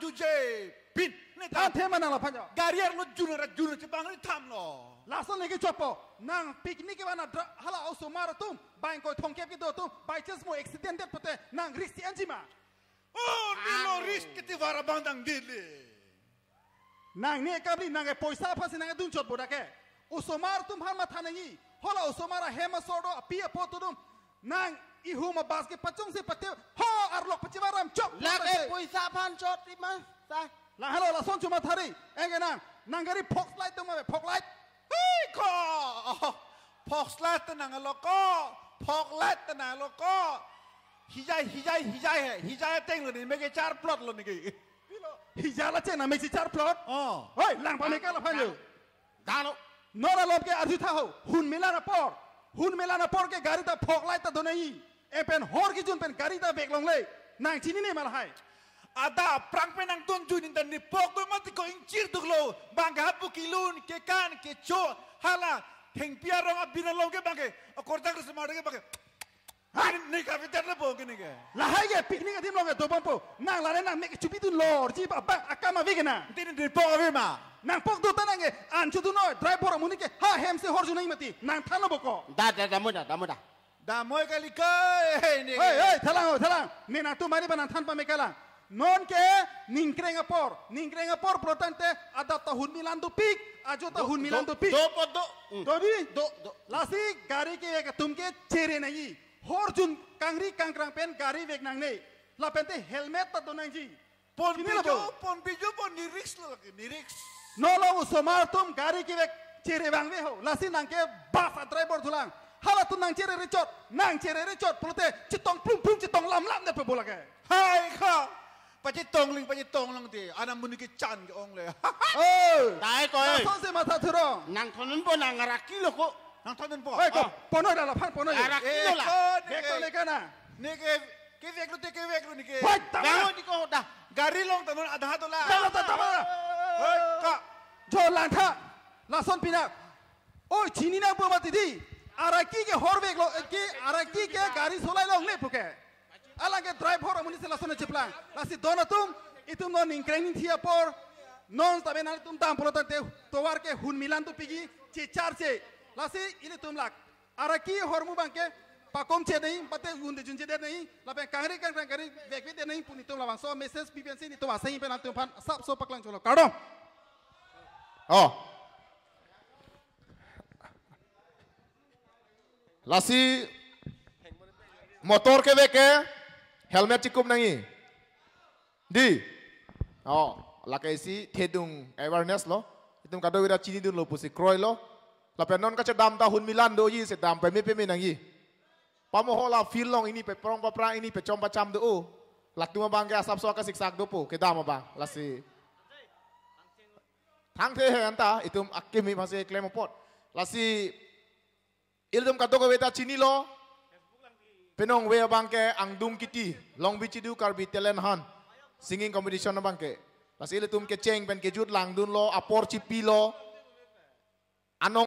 juje pin ne ta the manang la phanja garier lo jun ra jun che bang ni tham no lasan ne ki chopo nang picnic wana hala auso mara tum bang ko thongkep ki do tum by chance mo accident det pote nang risk anjima oh nilo risk ki ti vara bandang dile nang ne kabli nang paisa phasi nang dun chot bodake usomar tum har ma thanangi hala usomara hema sordo apia potudum nang ihuma basket pachung se pate ho จาพันชดติมั้งใช่แล้วฮัลโหลลราส่งชุมาทารีเองไงนางนางกะรีพกสไลต์ตัวมาแบบพกไลต์เฮ้ยก็พกสไลต์ตัวนางกแล้วก็พกไลต์ตัวนางแล้วก็ฮิจายฮิจายฮิจายเหรอฮิจายเต็งเลยนี่ไม่เกี่ยจาร์พลอตเลยนี่กี่ฮิจายละเจนะไม่ใช่จาร์พลอตอ๋อเฮ้ยหลังพันนีิกาละพันอยู่ดานุนอร์ลอบเกออาทิตย์ท้าวหุ่นเมลานะปอร์หุ่นเมลานะปอร์เกอการิตาพกไลต์ตัวนี่เอเป็นฮอร์กิจุนเป็นการิตาเบกลงเลยนางที่นี่นี่ยมาละให้ ada prang penang tunju ni tani pokoi mati ko incir tu lo bangga hapu kilun ke kan ke cho hala heng pia rong abina lo ke bangke akorta kris mare ke bangke ni ka fitar le pokoi ni ke la hai ke piknik adim lo ke to pompo nang la nang mek chupi tu lor ji apa akama vigena tin ni ma nang pok tu tanang ke anchu tu no driver amuni ke ha hem se horju nai mati nang thano boko da da da muda da muda da moy kalika eh, hey hey thalang thalang ni na tu mari banan than pa mekala non ke ningkrenga por ningkrenga por protente ada tahun milan tu pik ajo tahun milan tu pik do do hmm. do do do lasi gari ke ek ke chere nahi horjun kangri kangrang pen gari vek nang nei la pente helmet ta donang ji pon bijo pon bijo pon niriks lo nirix no lo somar tum gari ke vek chere bang ve ho lasi nang ke bas driver tulang hala tu nang chere richot nang chere richot prote chitong plum plum chitong lam lam ne pe hai kha pacitong ling pacitong lang ti anak mo niki chan ke ong le dai ko nang sa mata nang tonon po nang nang tonon po ay ko ah. pono dala pan pono ay arakilo eh, la beko le kana niki kive kru ti kive kru niki bangun niko dah garilong tonon ada hato la dala ta tama ay ka jo lang ta la son pina oi chini na di araki ke horbe eh, ke araki ke gari solai long le అలాగే driver మునిసిలసన చిప్లా లాసి దోనతుం ఇతుం నో నింక్రెని థియా పోర్ non tabe na tum tam polo te towar ke hun milan tu pigi che char che lasi ile tum lak araki hormu banke pakom che nei pate unde junje de nei la pe kangri kan kan kari vekve de nei puni tum lavang so message ppnc ni to asai pe na tum phan sab so paklang cholo kado oh lasi motor ke veke helmet cukup nangi di oh lakai si tedung awareness lo itu kado wira chini dun lo pusi kroy lo lapen non kaca dam tahun milan do yi se dam pemi pemi nangi pamohola feel long ini pe prong papra ini pe chom pacham do o laktu ma bangga asap so kasik sak do po ke dam ba lasi Tang te anta itum akemi masih klaim pot. Lasi ilum kado ko beta lo Penong we bangke angdung kiti long bici du karbi telen han singing competition bangke. Pas ile tum ke ceng pen kejut langdun lo apor cipi anong